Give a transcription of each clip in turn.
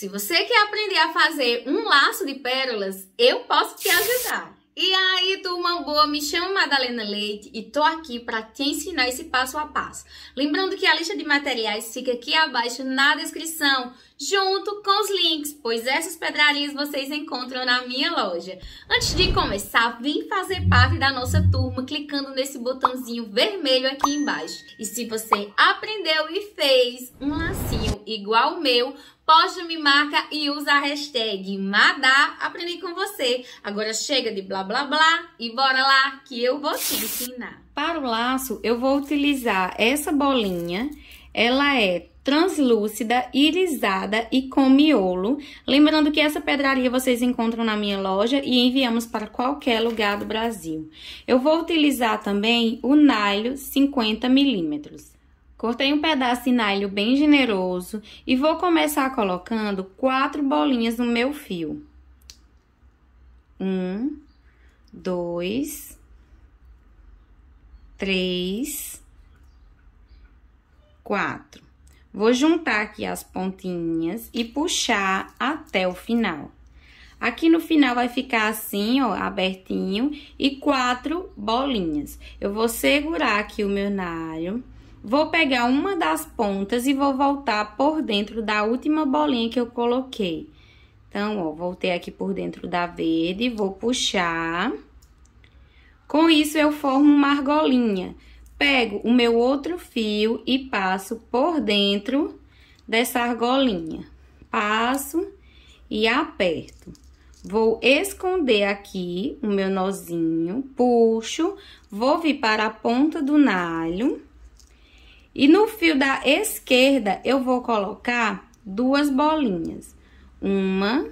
Se você quer aprender a fazer um laço de pérolas, eu posso te ajudar. E aí, turma boa, me chamo Madalena Leite e tô aqui para te ensinar esse passo a passo. Lembrando que a lista de materiais fica aqui abaixo na descrição, junto com os links, pois essas pedrarias vocês encontram na minha loja. Antes de começar, vem fazer parte da nossa turma clicando nesse botãozinho vermelho aqui embaixo. E se você aprendeu e fez um lacinho igual o meu, posta, me marca e usa a hashtag Madá. Aprendi com você. Agora chega de blá blá blá e bora lá que eu vou te ensinar. Para o laço, eu vou utilizar essa bolinha. Ela é translúcida, irisada e com miolo. Lembrando que essa pedraria vocês encontram na minha loja e enviamos para qualquer lugar do Brasil. Eu vou utilizar também o nylon 50 milímetros. Cortei um pedaço de nylon bem generoso e vou começar colocando quatro bolinhas no meu fio. Um, dois, três, quatro. Vou juntar aqui as pontinhas e puxar até o final. Aqui no final vai ficar assim, ó, abertinho e quatro bolinhas. Eu vou segurar aqui o meu nylon Vou pegar uma das pontas e vou voltar por dentro da última bolinha que eu coloquei. Então, ó, voltei aqui por dentro da verde, vou puxar. Com isso, eu formo uma argolinha. Pego o meu outro fio e passo por dentro dessa argolinha. Passo e aperto. Vou esconder aqui o meu nozinho, puxo, vou vir para a ponta do nalho e no fio da esquerda, eu vou colocar duas bolinhas. Uma,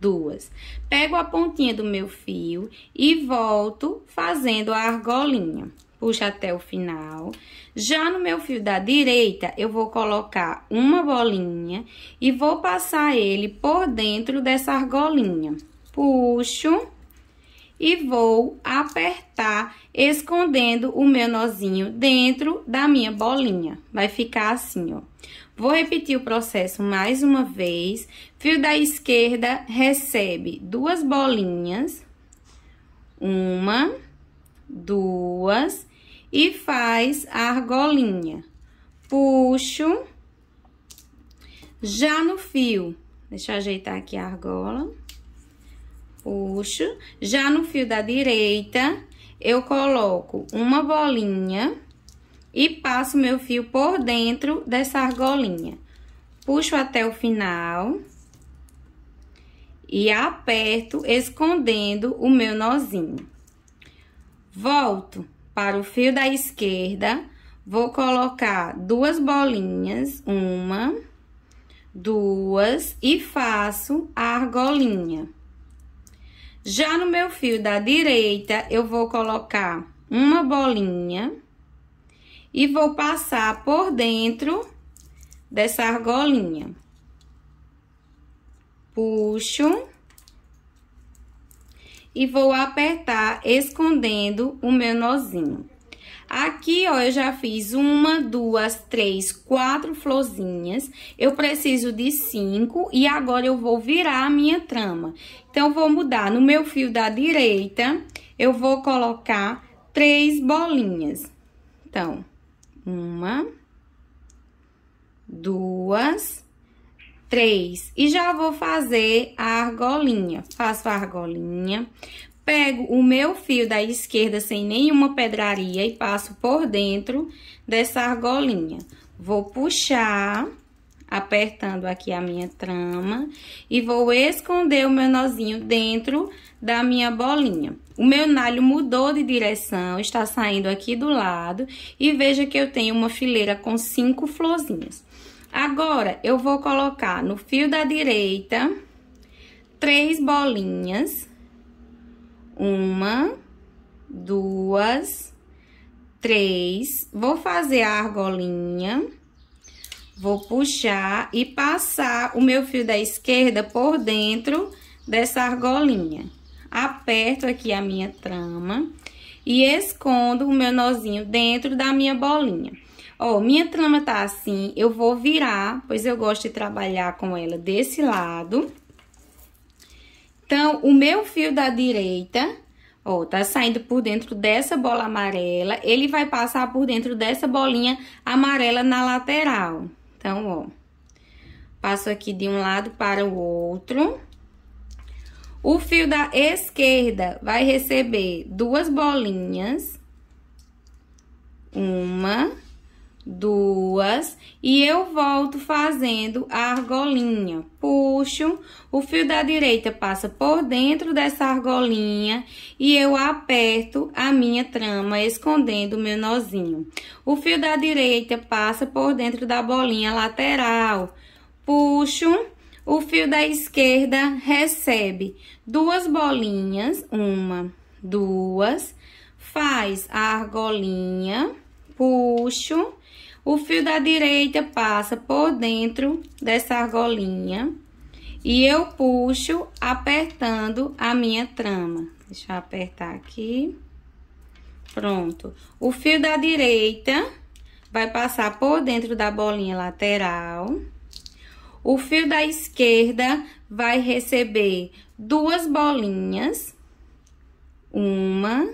duas. Pego a pontinha do meu fio e volto fazendo a argolinha. Puxa até o final. Já no meu fio da direita, eu vou colocar uma bolinha e vou passar ele por dentro dessa argolinha. Puxo e vou apertar escondendo o meu nozinho dentro da minha bolinha. Vai ficar assim, ó. Vou repetir o processo mais uma vez. Fio da esquerda recebe duas bolinhas. Uma, duas e faz a argolinha. Puxo já no fio. Deixa eu ajeitar aqui a argola puxo. Já no fio da direita, eu coloco uma bolinha e passo meu fio por dentro dessa argolinha. Puxo até o final e aperto, escondendo o meu nozinho. Volto para o fio da esquerda, vou colocar duas bolinhas, uma, duas, e faço a argolinha. Já no meu fio da direita, eu vou colocar uma bolinha e vou passar por dentro dessa argolinha. Puxo e vou apertar escondendo o meu nozinho. Aqui, ó, eu já fiz uma, duas, três, quatro florzinhas. Eu preciso de cinco e agora eu vou virar a minha trama. Então, vou mudar no meu fio da direita, eu vou colocar três bolinhas. Então, uma, duas, três. E já vou fazer a argolinha. Faço a argolinha. Pego o meu fio da esquerda sem nenhuma pedraria e passo por dentro dessa argolinha. Vou puxar, apertando aqui a minha trama, e vou esconder o meu nozinho dentro da minha bolinha. O meu nalho mudou de direção, está saindo aqui do lado, e veja que eu tenho uma fileira com cinco florzinhas. Agora, eu vou colocar no fio da direita três bolinhas uma, duas, três. Vou fazer a argolinha. Vou puxar e passar o meu fio da esquerda por dentro dessa argolinha. Aperto aqui a minha trama e escondo o meu nozinho dentro da minha bolinha. Ó, minha trama tá assim, eu vou virar, pois eu gosto de trabalhar com ela desse lado. Então, o meu fio da direita, ó, tá saindo por dentro dessa bola amarela, ele vai passar por dentro dessa bolinha amarela na lateral. Então, ó, passo aqui de um lado para o outro. O fio da esquerda vai receber duas bolinhas, uma duas, e eu volto fazendo a argolinha. Puxo, o fio da direita passa por dentro dessa argolinha e eu aperto a minha trama, escondendo o meu nozinho. O fio da direita passa por dentro da bolinha lateral. Puxo, o fio da esquerda recebe duas bolinhas, uma, duas, faz a argolinha puxo, o fio da direita passa por dentro dessa argolinha e eu puxo apertando a minha trama. Deixa eu apertar aqui. Pronto. O fio da direita vai passar por dentro da bolinha lateral. O fio da esquerda vai receber duas bolinhas. Uma,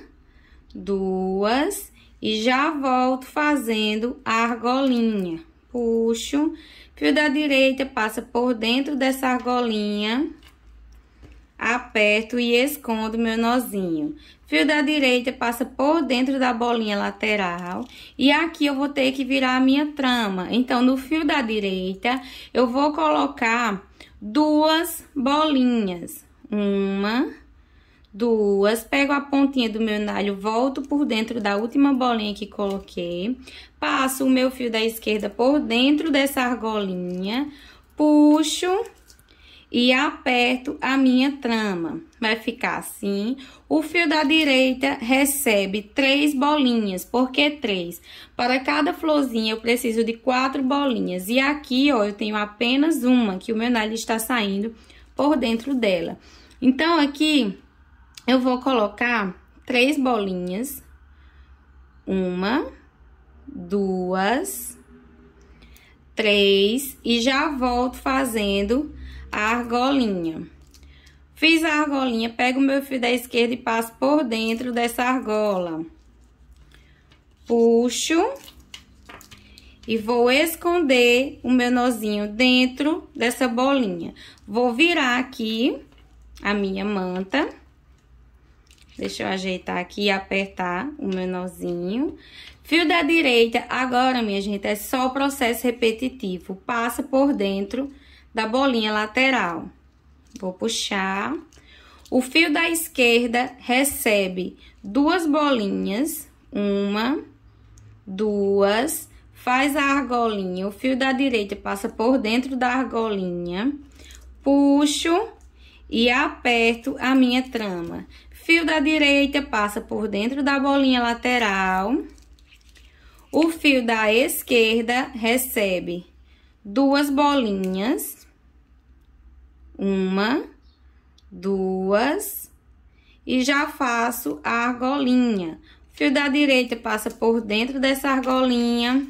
duas e já volto fazendo a argolinha. Puxo, fio da direita passa por dentro dessa argolinha, aperto e escondo meu nozinho. Fio da direita passa por dentro da bolinha lateral e aqui eu vou ter que virar a minha trama. Então, no fio da direita, eu vou colocar duas bolinhas. Uma duas, pego a pontinha do meu nalho, volto por dentro da última bolinha que coloquei, passo o meu fio da esquerda por dentro dessa argolinha, puxo e aperto a minha trama. Vai ficar assim. O fio da direita recebe três bolinhas. Por que três? Para cada florzinha, eu preciso de quatro bolinhas. E aqui, ó, eu tenho apenas uma, que o meu nalho está saindo por dentro dela. Então, aqui, eu vou colocar três bolinhas. Uma, duas, três. E já volto fazendo a argolinha. Fiz a argolinha, pego o meu fio da esquerda e passo por dentro dessa argola. Puxo e vou esconder o meu nozinho dentro dessa bolinha. Vou virar aqui a minha manta Deixa eu ajeitar aqui e apertar o meu nozinho. Fio da direita, agora, minha gente, é só o processo repetitivo. Passa por dentro da bolinha lateral. Vou puxar. O fio da esquerda recebe duas bolinhas. Uma, duas. Faz a argolinha. O fio da direita passa por dentro da argolinha. Puxo e aperto a minha trama. Fio da direita passa por dentro da bolinha lateral. O fio da esquerda recebe duas bolinhas. Uma, duas. E já faço a argolinha. Fio da direita passa por dentro dessa argolinha.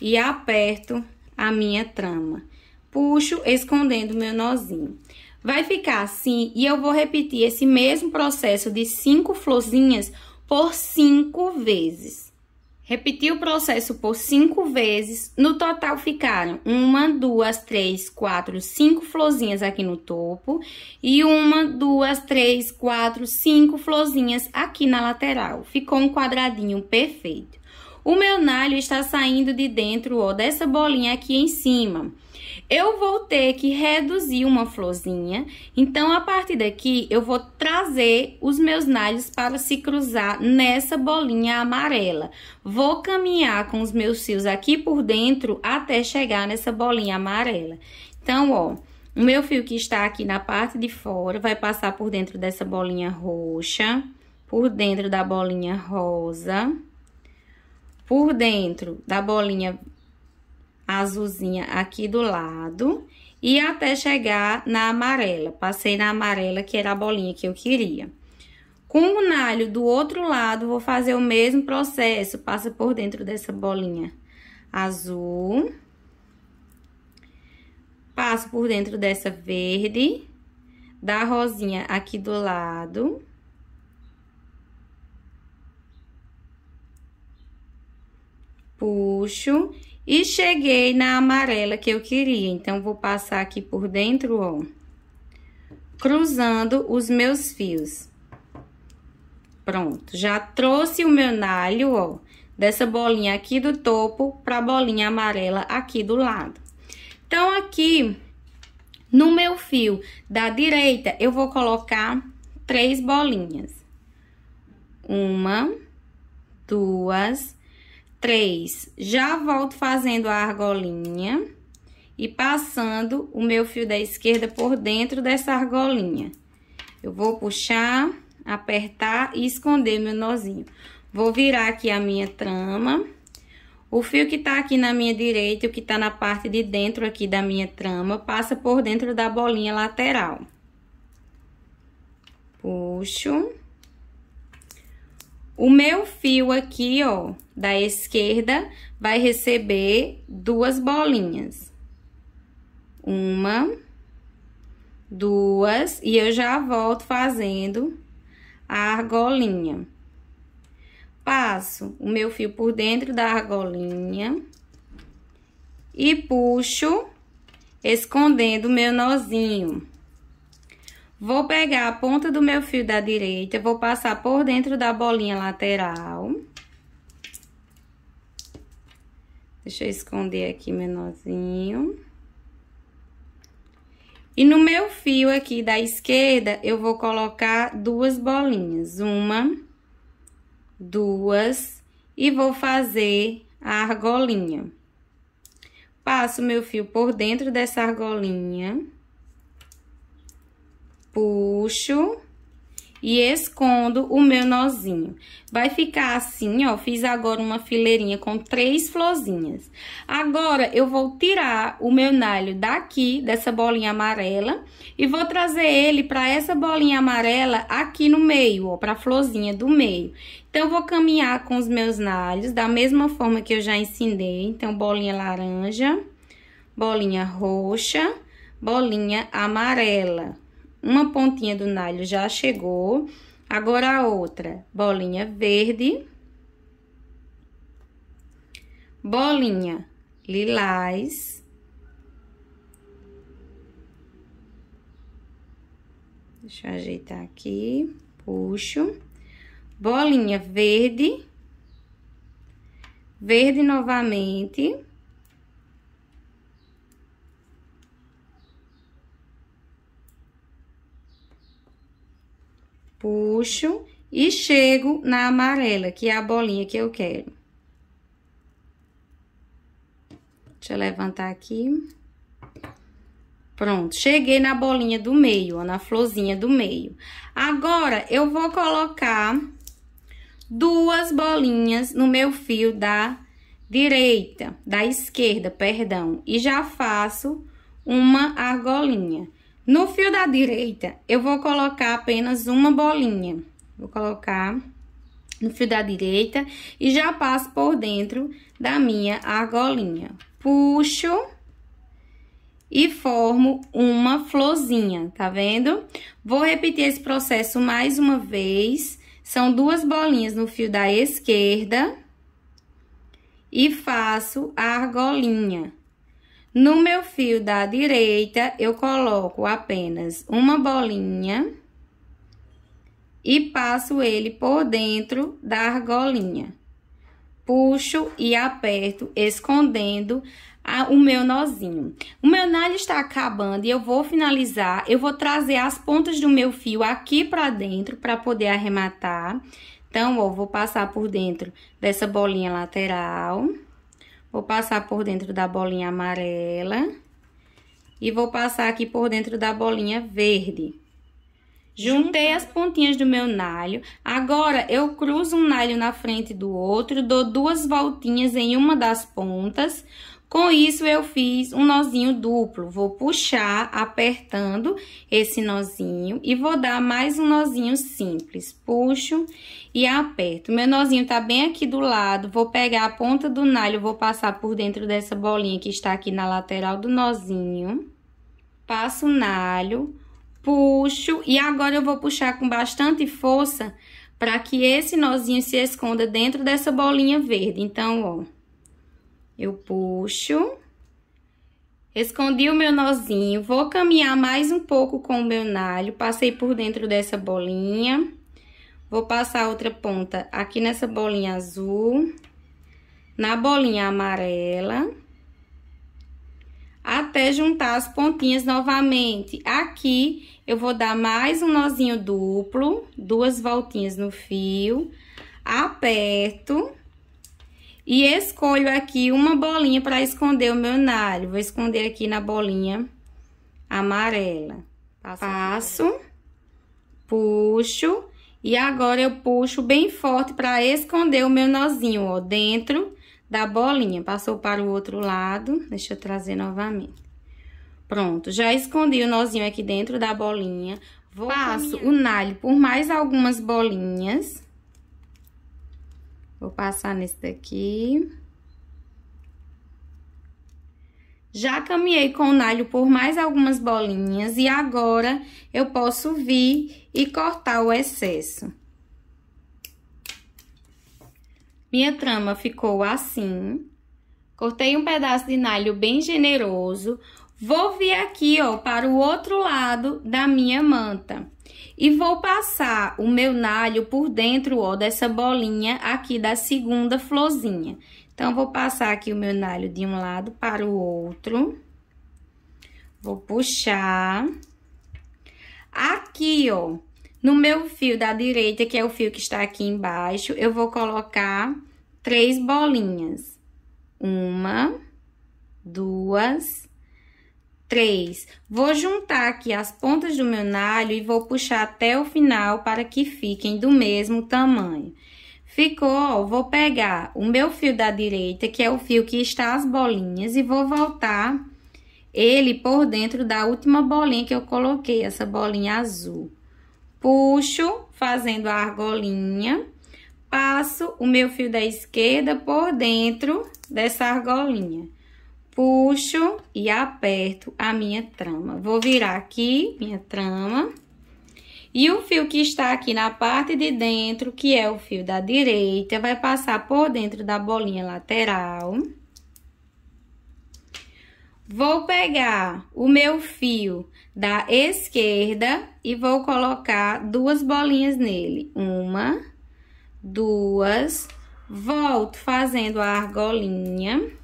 E aperto a minha trama. Puxo escondendo meu nozinho. Vai ficar assim e eu vou repetir esse mesmo processo de cinco florzinhas por cinco vezes. Repeti o processo por cinco vezes. No total ficaram uma, duas, três, quatro, cinco florzinhas aqui no topo e uma, duas, três, quatro, cinco florzinhas aqui na lateral. Ficou um quadradinho perfeito. O meu nalho está saindo de dentro ó, dessa bolinha aqui em cima eu vou ter que reduzir uma florzinha. Então, a partir daqui, eu vou trazer os meus nalhos para se cruzar nessa bolinha amarela. Vou caminhar com os meus fios aqui por dentro até chegar nessa bolinha amarela. Então, ó, o meu fio que está aqui na parte de fora vai passar por dentro dessa bolinha roxa, por dentro da bolinha rosa, por dentro da bolinha azulzinha aqui do lado e até chegar na amarela. Passei na amarela, que era a bolinha que eu queria. Com o nalho do outro lado, vou fazer o mesmo processo. Passa por dentro dessa bolinha azul. Passo por dentro dessa verde. Da rosinha aqui do lado. Puxo e cheguei na amarela que eu queria, então vou passar aqui por dentro, ó, cruzando os meus fios. Pronto, já trouxe o meu nalho, ó, dessa bolinha aqui do topo para a bolinha amarela aqui do lado. Então, aqui no meu fio da direita, eu vou colocar três bolinhas. Uma, duas, três. Já volto fazendo a argolinha e passando o meu fio da esquerda por dentro dessa argolinha. Eu vou puxar, apertar e esconder meu nozinho. Vou virar aqui a minha trama. O fio que tá aqui na minha direita, o que tá na parte de dentro aqui da minha trama, passa por dentro da bolinha lateral. Puxo. O meu fio aqui, ó, da esquerda vai receber duas bolinhas. Uma, duas, e eu já volto fazendo a argolinha. Passo o meu fio por dentro da argolinha e puxo, escondendo o meu nozinho. Vou pegar a ponta do meu fio da direita, vou passar por dentro da bolinha lateral Deixa eu esconder aqui menorzinho. E no meu fio aqui da esquerda, eu vou colocar duas bolinhas. Uma, duas, e vou fazer a argolinha. Passo meu fio por dentro dessa argolinha. Puxo e escondo o meu nozinho. Vai ficar assim, ó, fiz agora uma fileirinha com três florzinhas. Agora, eu vou tirar o meu nalho daqui, dessa bolinha amarela, e vou trazer ele para essa bolinha amarela aqui no meio, ó, pra florzinha do meio. Então, eu vou caminhar com os meus nalhos, da mesma forma que eu já ensinei. Então, bolinha laranja, bolinha roxa, bolinha amarela. Uma pontinha do nalho já chegou. Agora a outra, bolinha verde. Bolinha lilás. Deixa eu ajeitar aqui. Puxo. Bolinha verde. Verde novamente. puxo e chego na amarela, que é a bolinha que eu quero. Deixa eu levantar aqui. Pronto, cheguei na bolinha do meio, ó, na florzinha do meio. Agora, eu vou colocar duas bolinhas no meu fio da direita, da esquerda, perdão. E já faço uma argolinha. No fio da direita, eu vou colocar apenas uma bolinha. Vou colocar no fio da direita e já passo por dentro da minha argolinha. Puxo e formo uma florzinha, tá vendo? Vou repetir esse processo mais uma vez. São duas bolinhas no fio da esquerda e faço a argolinha. No meu fio da direita, eu coloco apenas uma bolinha e passo ele por dentro da argolinha. Puxo e aperto, escondendo a, o meu nozinho. O meu nalho está acabando e eu vou finalizar. Eu vou trazer as pontas do meu fio aqui para dentro para poder arrematar. Então, ó, vou passar por dentro dessa bolinha lateral. Vou passar por dentro da bolinha amarela. E vou passar aqui por dentro da bolinha verde. Juntei as pontinhas do meu nalho. Agora, eu cruzo um nalho na frente do outro, dou duas voltinhas em uma das pontas, com isso, eu fiz um nozinho duplo. Vou puxar apertando esse nozinho e vou dar mais um nozinho simples. Puxo e aperto. Meu nozinho tá bem aqui do lado. Vou pegar a ponta do nalho, vou passar por dentro dessa bolinha que está aqui na lateral do nozinho. Passo o nalho, puxo e agora eu vou puxar com bastante força para que esse nozinho se esconda dentro dessa bolinha verde. Então, ó eu puxo. Escondi o meu nozinho, vou caminhar mais um pouco com o meu nalho, passei por dentro dessa bolinha. Vou passar outra ponta aqui nessa bolinha azul, na bolinha amarela, até juntar as pontinhas novamente. Aqui, eu vou dar mais um nozinho duplo, duas voltinhas no fio, aperto e escolho aqui uma bolinha para esconder o meu nalho. Vou esconder aqui na bolinha amarela. Passo, Passo puxo. E agora eu puxo bem forte para esconder o meu nozinho, ó, dentro da bolinha. Passou para o outro lado. Deixa eu trazer novamente. Pronto, já escondi o nozinho aqui dentro da bolinha. Vou Passo caminhar. o nalho por mais algumas bolinhas. Vou passar nesse daqui. Já caminhei com o nalho por mais algumas bolinhas e agora eu posso vir e cortar o excesso. Minha trama ficou assim. Cortei um pedaço de nalho bem generoso. Vou vir aqui, ó, para o outro lado da minha manta. E vou passar o meu nalho por dentro, ó, dessa bolinha aqui da segunda florzinha. Então, vou passar aqui o meu nalho de um lado para o outro. Vou puxar. Aqui, ó, no meu fio da direita, que é o fio que está aqui embaixo, eu vou colocar três bolinhas. Uma, duas, 3. Vou juntar aqui as pontas do meu nalho e vou puxar até o final para que fiquem do mesmo tamanho. Ficou, ó, vou pegar o meu fio da direita, que é o fio que está as bolinhas, e vou voltar ele por dentro da última bolinha que eu coloquei, essa bolinha azul. Puxo, fazendo a argolinha, passo o meu fio da esquerda por dentro dessa argolinha puxo e aperto a minha trama. Vou virar aqui minha trama. E o fio que está aqui na parte de dentro, que é o fio da direita, vai passar por dentro da bolinha lateral. Vou pegar o meu fio da esquerda e vou colocar duas bolinhas nele. Uma, duas, volto fazendo a argolinha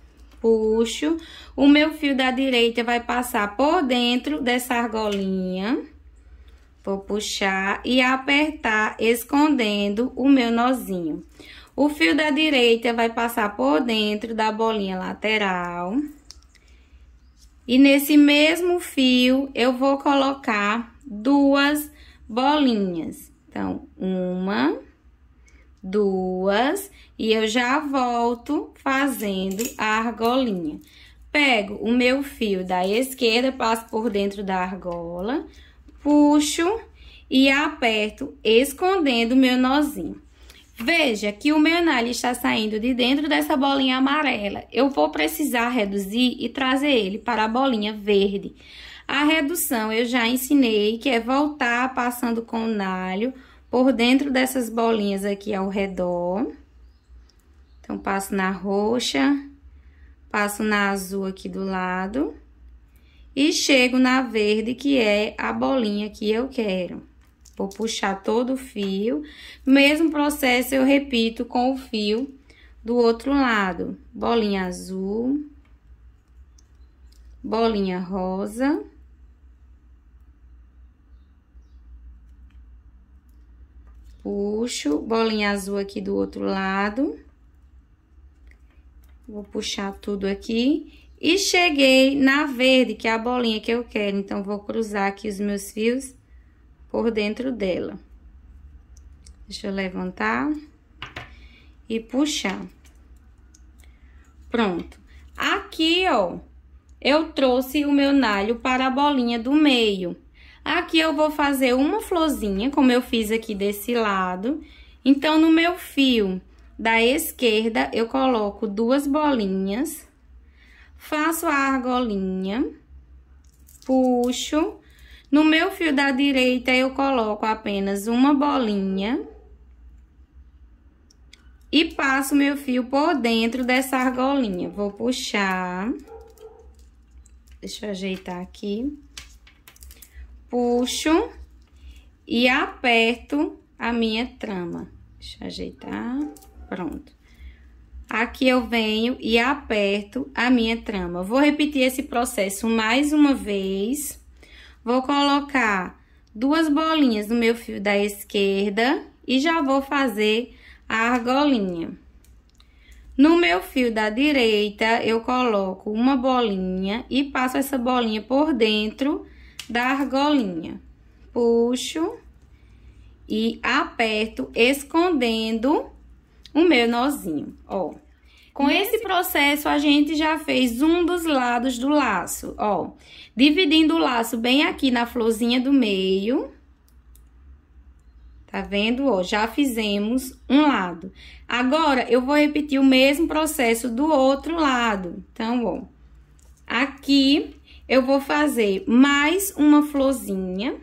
puxo, o meu fio da direita vai passar por dentro dessa argolinha. Vou puxar e apertar, escondendo o meu nozinho. O fio da direita vai passar por dentro da bolinha lateral. E nesse mesmo fio, eu vou colocar duas bolinhas. Então, uma, duas e eu já volto fazendo a argolinha. Pego o meu fio da esquerda, passo por dentro da argola, puxo e aperto, escondendo o meu nozinho. Veja que o meu nalho está saindo de dentro dessa bolinha amarela. Eu vou precisar reduzir e trazer ele para a bolinha verde. A redução eu já ensinei, que é voltar passando com o nalho por dentro dessas bolinhas aqui ao redor. Então, passo na roxa, passo na azul aqui do lado e chego na verde, que é a bolinha que eu quero. Vou puxar todo o fio, mesmo processo eu repito com o fio do outro lado. Bolinha azul, bolinha rosa. Puxo, bolinha azul aqui do outro lado. Vou puxar tudo aqui. E cheguei na verde, que é a bolinha que eu quero. Então, vou cruzar aqui os meus fios por dentro dela. Deixa eu levantar e puxar. Pronto. Aqui, ó, eu trouxe o meu nalho para a bolinha do meio. Aqui eu vou fazer uma florzinha, como eu fiz aqui desse lado. Então, no meu fio da esquerda, eu coloco duas bolinhas, faço a argolinha, puxo. No meu fio da direita, eu coloco apenas uma bolinha. E passo meu fio por dentro dessa argolinha. Vou puxar. Deixa eu ajeitar aqui. Puxo e aperto a minha trama. Deixa eu ajeitar. Pronto. Aqui eu venho e aperto a minha trama. Vou repetir esse processo mais uma vez. Vou colocar duas bolinhas no meu fio da esquerda e já vou fazer a argolinha. No meu fio da direita, eu coloco uma bolinha e passo essa bolinha por dentro da argolinha. Puxo e aperto, escondendo o meu nozinho, ó. Com esse processo, a gente já fez um dos lados do laço, ó. Dividindo o laço bem aqui na florzinha do meio. Tá vendo? Ó, já fizemos um lado. Agora, eu vou repetir o mesmo processo do outro lado. Então, ó. Aqui, eu vou fazer mais uma florzinha.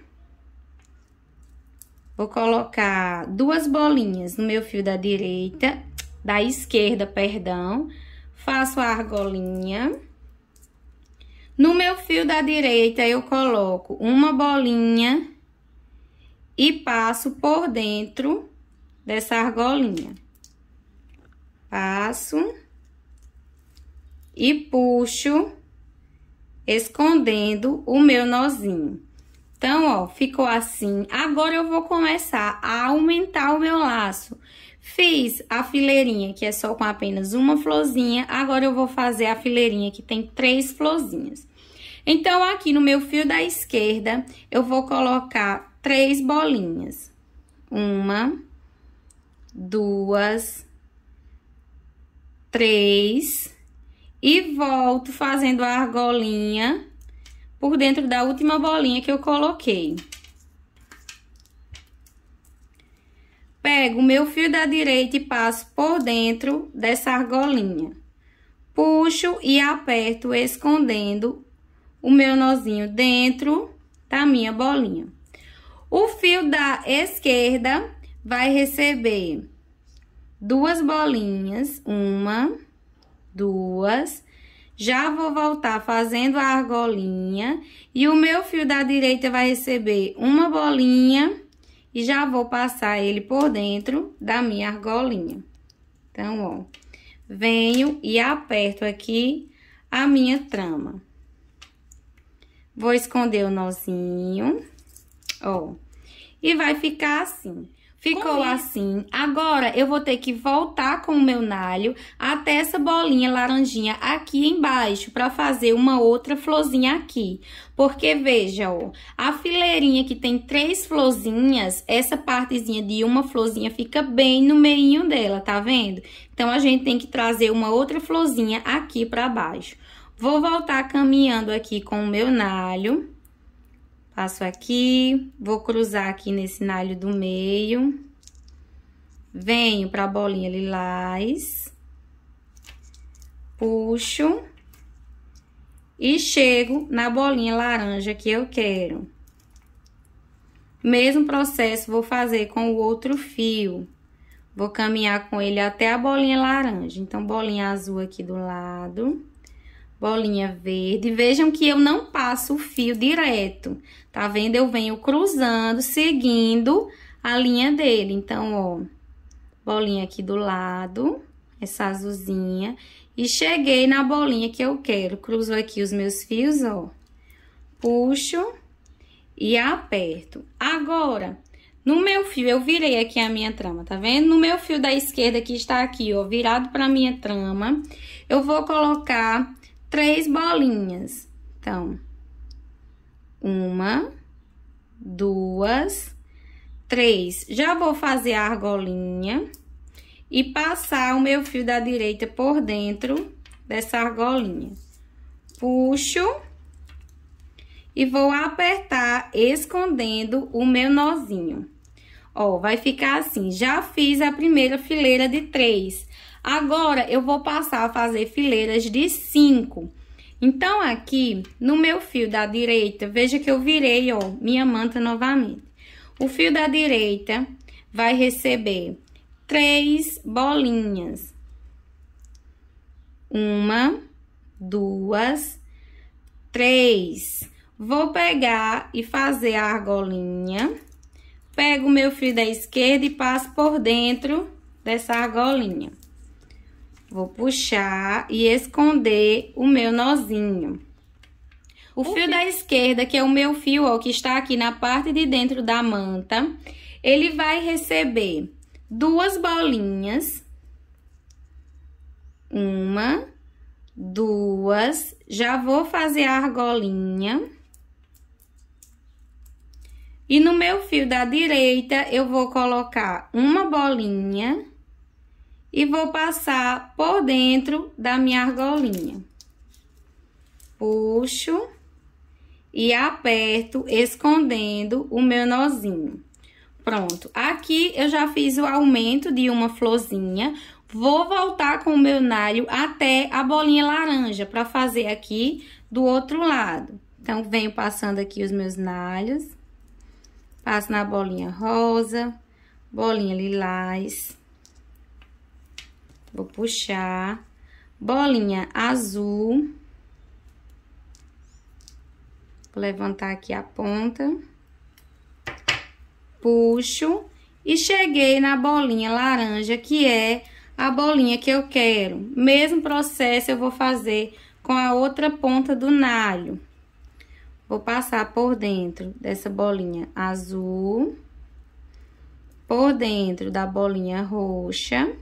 Vou colocar duas bolinhas no meu fio da direita, da esquerda, perdão. Faço a argolinha. No meu fio da direita, eu coloco uma bolinha e passo por dentro dessa argolinha. Passo e puxo, escondendo o meu nozinho. Então, ó, ficou assim. Agora eu vou começar a aumentar o meu laço. Fiz a fileirinha, que é só com apenas uma florzinha. Agora eu vou fazer a fileirinha, que tem três florzinhas. Então, aqui no meu fio da esquerda, eu vou colocar três bolinhas. Uma, duas, três. E volto fazendo a argolinha por dentro da última bolinha que eu coloquei. Pego o meu fio da direita e passo por dentro dessa argolinha. Puxo e aperto, escondendo o meu nozinho dentro da minha bolinha. O fio da esquerda vai receber duas bolinhas, uma, duas, já vou voltar fazendo a argolinha. E o meu fio da direita vai receber uma bolinha. E já vou passar ele por dentro da minha argolinha. Então, ó. Venho e aperto aqui a minha trama. Vou esconder o nozinho. Ó. E vai ficar assim. Ficou assim. Agora, eu vou ter que voltar com o meu nalho até essa bolinha laranjinha aqui embaixo para fazer uma outra florzinha aqui. Porque, veja, ó, a fileirinha que tem três florzinhas, essa partezinha de uma florzinha fica bem no meio dela, tá vendo? Então, a gente tem que trazer uma outra florzinha aqui para baixo. Vou voltar caminhando aqui com o meu nalho. Passo aqui, vou cruzar aqui nesse nalho do meio. Venho pra bolinha lilás. Puxo. E chego na bolinha laranja que eu quero. Mesmo processo vou fazer com o outro fio. Vou caminhar com ele até a bolinha laranja. Então, bolinha azul aqui do lado bolinha verde. Vejam que eu não passo o fio direto, tá vendo? Eu venho cruzando, seguindo a linha dele. Então, ó, bolinha aqui do lado, essa azulzinha. E cheguei na bolinha que eu quero. Cruzo aqui os meus fios, ó. Puxo e aperto. Agora, no meu fio, eu virei aqui a minha trama, tá vendo? No meu fio da esquerda que está aqui, ó, virado pra minha trama, eu vou colocar três bolinhas. Então, uma, duas, três. Já vou fazer a argolinha e passar o meu fio da direita por dentro dessa argolinha. Puxo e vou apertar escondendo o meu nozinho. Ó, vai ficar assim. Já fiz a primeira fileira de três. Agora, eu vou passar a fazer fileiras de cinco. Então, aqui no meu fio da direita, veja que eu virei, ó, minha manta novamente. O fio da direita vai receber três bolinhas. Uma, duas, três. Vou pegar e fazer a argolinha. Pego o meu fio da esquerda e passo por dentro dessa argolinha. Vou puxar e esconder o meu nozinho. O, o fio, fio, da esquerda, que é o meu fio, ó, que está aqui na parte de dentro da manta, ele vai receber duas bolinhas. Uma, duas. Já vou fazer a argolinha. E no meu fio da direita, eu vou colocar uma bolinha e vou passar por dentro da minha argolinha. Puxo e aperto, escondendo o meu nozinho. Pronto, aqui eu já fiz o aumento de uma florzinha. Vou voltar com o meu nalho até a bolinha laranja para fazer aqui do outro lado. Então, venho passando aqui os meus nalhos. Passo na bolinha rosa, bolinha lilás Vou puxar. Bolinha azul. Vou levantar aqui a ponta. Puxo. E cheguei na bolinha laranja, que é a bolinha que eu quero. Mesmo processo eu vou fazer com a outra ponta do nalho. Vou passar por dentro dessa bolinha azul, por dentro da bolinha roxa,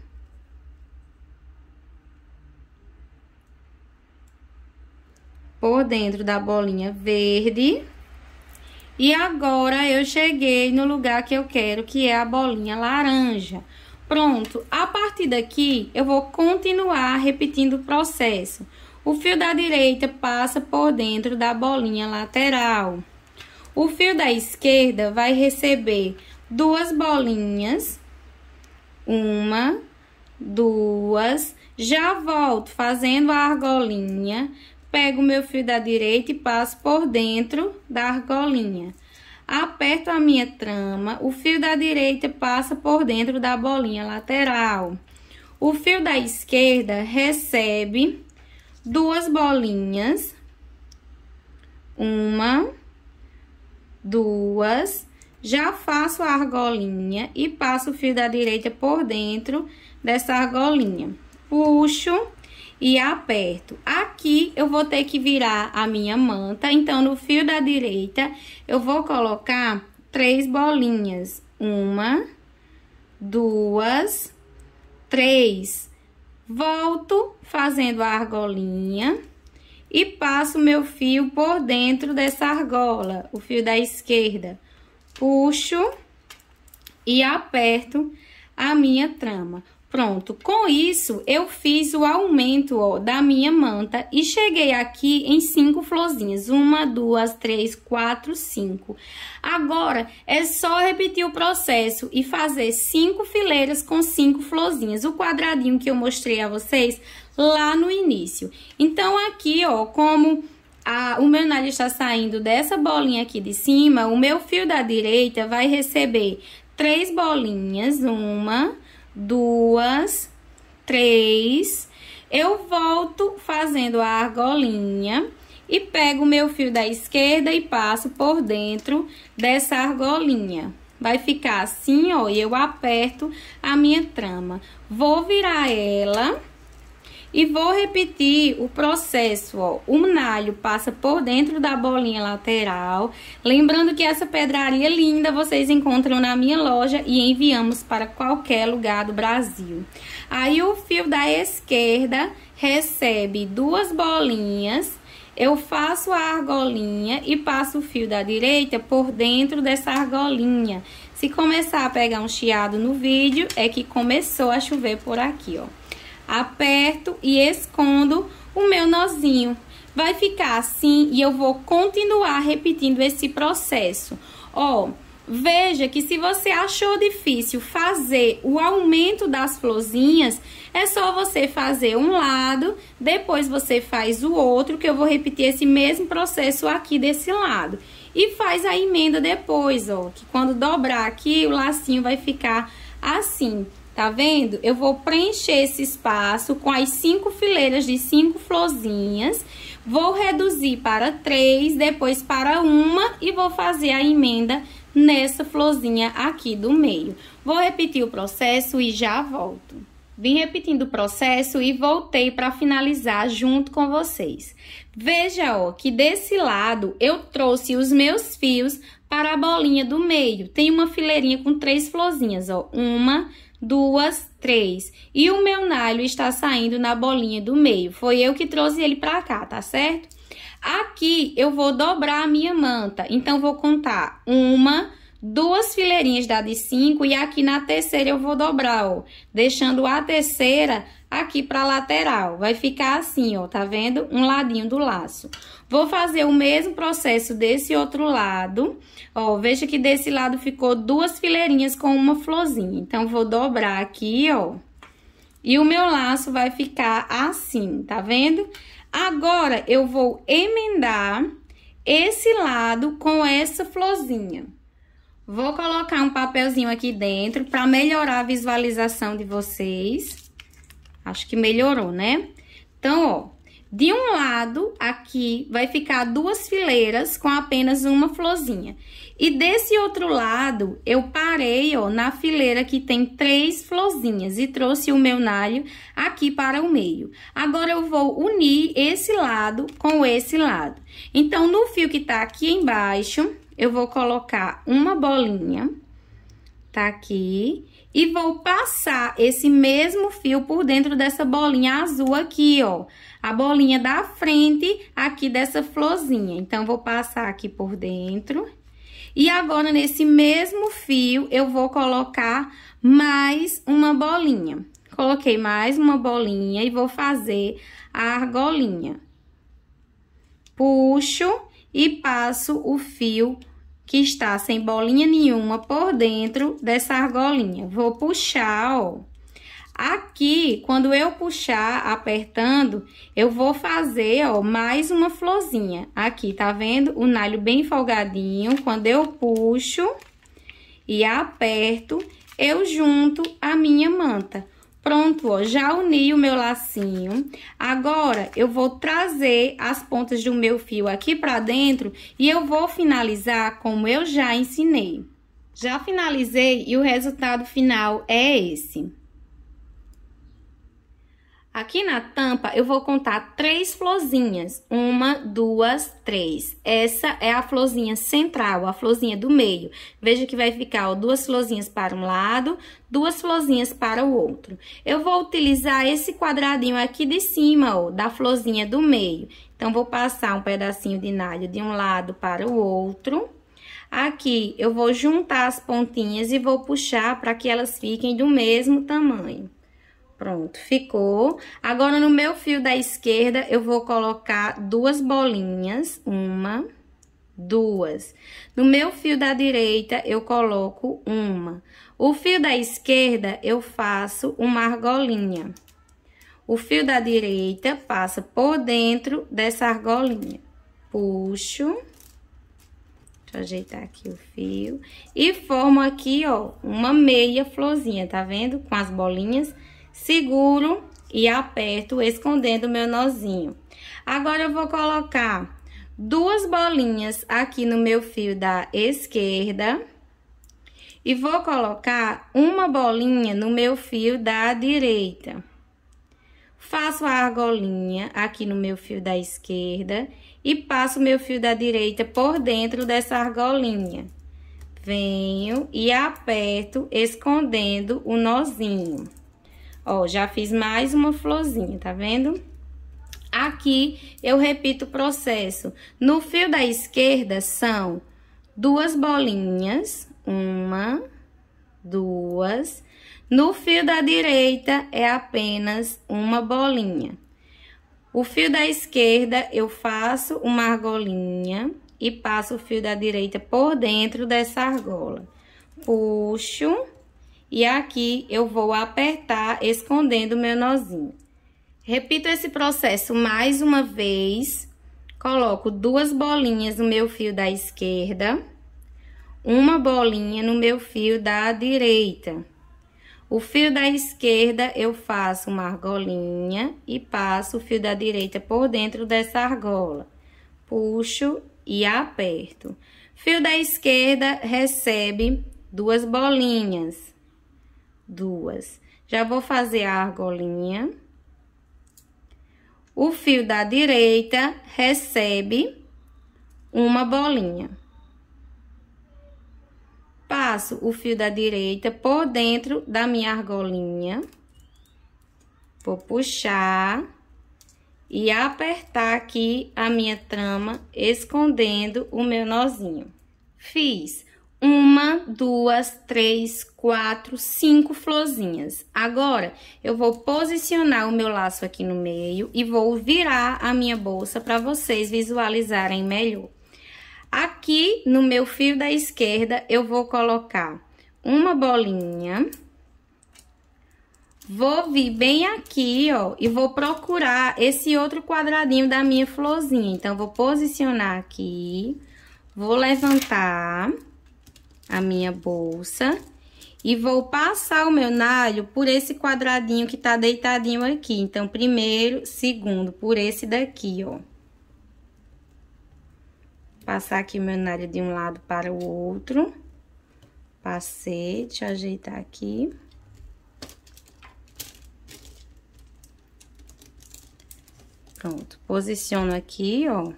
por dentro da bolinha verde. E agora, eu cheguei no lugar que eu quero, que é a bolinha laranja. Pronto, a partir daqui, eu vou continuar repetindo o processo. O fio da direita passa por dentro da bolinha lateral. O fio da esquerda vai receber duas bolinhas. Uma, duas. Já volto fazendo a argolinha, Pego meu fio da direita e passo por dentro da argolinha. Aperto a minha trama, o fio da direita passa por dentro da bolinha lateral. O fio da esquerda recebe duas bolinhas. Uma, duas. Já faço a argolinha e passo o fio da direita por dentro dessa argolinha. Puxo e aperto. Aqui eu vou ter que virar a minha manta, então no fio da direita eu vou colocar três bolinhas. Uma, duas, três. Volto fazendo a argolinha e passo meu fio por dentro dessa argola, o fio da esquerda. Puxo e aperto a minha trama. Pronto, com isso eu fiz o aumento ó, da minha manta e cheguei aqui em cinco florzinhas. Uma, duas, três, quatro, cinco. Agora é só repetir o processo e fazer cinco fileiras com cinco florzinhas. O quadradinho que eu mostrei a vocês lá no início. Então aqui, ó, como... A, o meu nalho está saindo dessa bolinha aqui de cima, o meu fio da direita vai receber três bolinhas, uma, duas, três. Eu volto fazendo a argolinha e pego o meu fio da esquerda e passo por dentro dessa argolinha. Vai ficar assim, ó, e eu aperto a minha trama. Vou virar ela e vou repetir o processo, ó. O nalho passa por dentro da bolinha lateral. Lembrando que essa pedraria linda vocês encontram na minha loja e enviamos para qualquer lugar do Brasil. Aí o fio da esquerda recebe duas bolinhas. Eu faço a argolinha e passo o fio da direita por dentro dessa argolinha. Se começar a pegar um chiado no vídeo, é que começou a chover por aqui, ó aperto e escondo o meu nozinho. Vai ficar assim e eu vou continuar repetindo esse processo. Ó, veja que se você achou difícil fazer o aumento das florzinhas, é só você fazer um lado, depois você faz o outro, que eu vou repetir esse mesmo processo aqui desse lado. E faz a emenda depois, ó, que quando dobrar aqui, o lacinho vai ficar assim. Tá vendo? Eu vou preencher esse espaço com as cinco fileiras de cinco florzinhas. Vou reduzir para três, depois para uma e vou fazer a emenda nessa florzinha aqui do meio. Vou repetir o processo e já volto. Vim repetindo o processo e voltei para finalizar junto com vocês. Veja, ó, que desse lado eu trouxe os meus fios para a bolinha do meio. Tem uma fileirinha com três florzinhas, ó. Uma, duas, três. E o meu nalho está saindo na bolinha do meio. Foi eu que trouxe ele pra cá, tá certo? Aqui eu vou dobrar a minha manta. Então, vou contar uma, duas fileirinhas da de 5 e aqui na terceira eu vou dobrar, ó, deixando a terceira aqui para lateral. Vai ficar assim, ó, tá vendo? Um ladinho do laço. Vou fazer o mesmo processo desse outro lado. Ó, veja que desse lado ficou duas fileirinhas com uma florzinha. Então, vou dobrar aqui, ó. E o meu laço vai ficar assim, tá vendo? Agora, eu vou emendar esse lado com essa florzinha. Vou colocar um papelzinho aqui dentro para melhorar a visualização de vocês. Acho que melhorou, né? Então, ó, de um lado aqui vai ficar duas fileiras com apenas uma florzinha. E desse outro lado, eu parei, ó, na fileira que tem três florzinhas e trouxe o meu nalho aqui para o meio. Agora, eu vou unir esse lado com esse lado. Então, no fio que tá aqui embaixo, eu vou colocar uma bolinha, tá aqui, e vou passar esse mesmo fio por dentro dessa bolinha azul aqui, ó. A bolinha da frente aqui dessa florzinha. Então, vou passar aqui por dentro. E agora, nesse mesmo fio, eu vou colocar mais uma bolinha. Coloquei mais uma bolinha e vou fazer a argolinha. Puxo e passo o fio que está sem bolinha nenhuma por dentro dessa argolinha. Vou puxar, ó. Aqui, quando eu puxar apertando, eu vou fazer, ó, mais uma florzinha. Aqui, tá vendo? O nalho bem folgadinho. Quando eu puxo e aperto, eu junto a minha manta. Pronto, ó, já uni o meu lacinho. Agora, eu vou trazer as pontas do meu fio aqui pra dentro e eu vou finalizar como eu já ensinei. Já finalizei e o resultado final é esse. Aqui na tampa, eu vou contar três florzinhas. Uma, duas, três. Essa é a florzinha central, a florzinha do meio. Veja que vai ficar, ó, duas florzinhas para um lado, duas florzinhas para o outro. Eu vou utilizar esse quadradinho aqui de cima, ó, da florzinha do meio. Então, vou passar um pedacinho de nalho de um lado para o outro. Aqui, eu vou juntar as pontinhas e vou puxar para que elas fiquem do mesmo tamanho. Pronto, ficou. Agora, no meu fio da esquerda, eu vou colocar duas bolinhas. Uma, duas. No meu fio da direita, eu coloco uma. O fio da esquerda, eu faço uma argolinha. O fio da direita passa por dentro dessa argolinha. Puxo. Deixa eu ajeitar aqui o fio. E formo aqui, ó, uma meia florzinha, tá vendo? Com as bolinhas. Seguro e aperto, escondendo meu nozinho. Agora eu vou colocar duas bolinhas aqui no meu fio da esquerda. E vou colocar uma bolinha no meu fio da direita. Faço a argolinha aqui no meu fio da esquerda e passo meu fio da direita por dentro dessa argolinha. Venho e aperto, escondendo o nozinho. Ó, já fiz mais uma florzinha, tá vendo? Aqui eu repito o processo. No fio da esquerda são duas bolinhas, uma, duas. No fio da direita é apenas uma bolinha. O fio da esquerda eu faço uma argolinha e passo o fio da direita por dentro dessa argola. Puxo e aqui eu vou apertar escondendo meu nozinho. Repito esse processo mais uma vez. Coloco duas bolinhas no meu fio da esquerda, uma bolinha no meu fio da direita. O fio da esquerda eu faço uma argolinha e passo o fio da direita por dentro dessa argola. Puxo e aperto. Fio da esquerda recebe duas bolinhas duas. Já vou fazer a argolinha. O fio da direita recebe uma bolinha. Passo o fio da direita por dentro da minha argolinha. Vou puxar e apertar aqui a minha trama, escondendo o meu nozinho. Fiz uma, duas, três, quatro, cinco florzinhas. Agora, eu vou posicionar o meu laço aqui no meio e vou virar a minha bolsa para vocês visualizarem melhor. Aqui, no meu fio da esquerda, eu vou colocar uma bolinha. Vou vir bem aqui, ó, e vou procurar esse outro quadradinho da minha florzinha. Então, vou posicionar aqui, vou levantar a minha bolsa. E vou passar o meu nalho por esse quadradinho que tá deitadinho aqui. Então, primeiro, segundo, por esse daqui, ó. Passar aqui o meu nalho de um lado para o outro. Passei, deixa eu ajeitar aqui. Pronto, posiciono aqui, ó.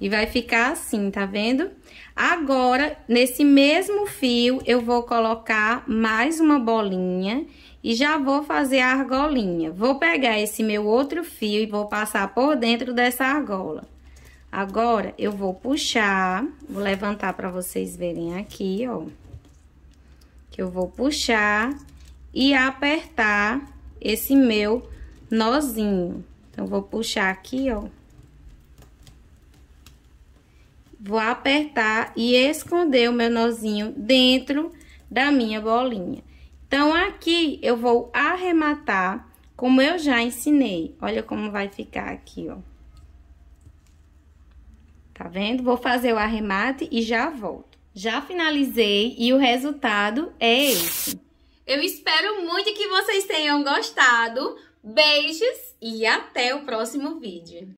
E vai ficar assim, tá vendo? Agora, nesse mesmo fio, eu vou colocar mais uma bolinha e já vou fazer a argolinha. Vou pegar esse meu outro fio e vou passar por dentro dessa argola. Agora, eu vou puxar, vou levantar para vocês verem aqui, ó. Que eu vou puxar e apertar esse meu nozinho. Então, vou puxar aqui, ó. Vou apertar e esconder o meu nozinho dentro da minha bolinha. Então, aqui eu vou arrematar como eu já ensinei. Olha como vai ficar aqui, ó. Tá vendo? Vou fazer o arremate e já volto. Já finalizei e o resultado é esse. Eu espero muito que vocês tenham gostado. Beijos e até o próximo vídeo.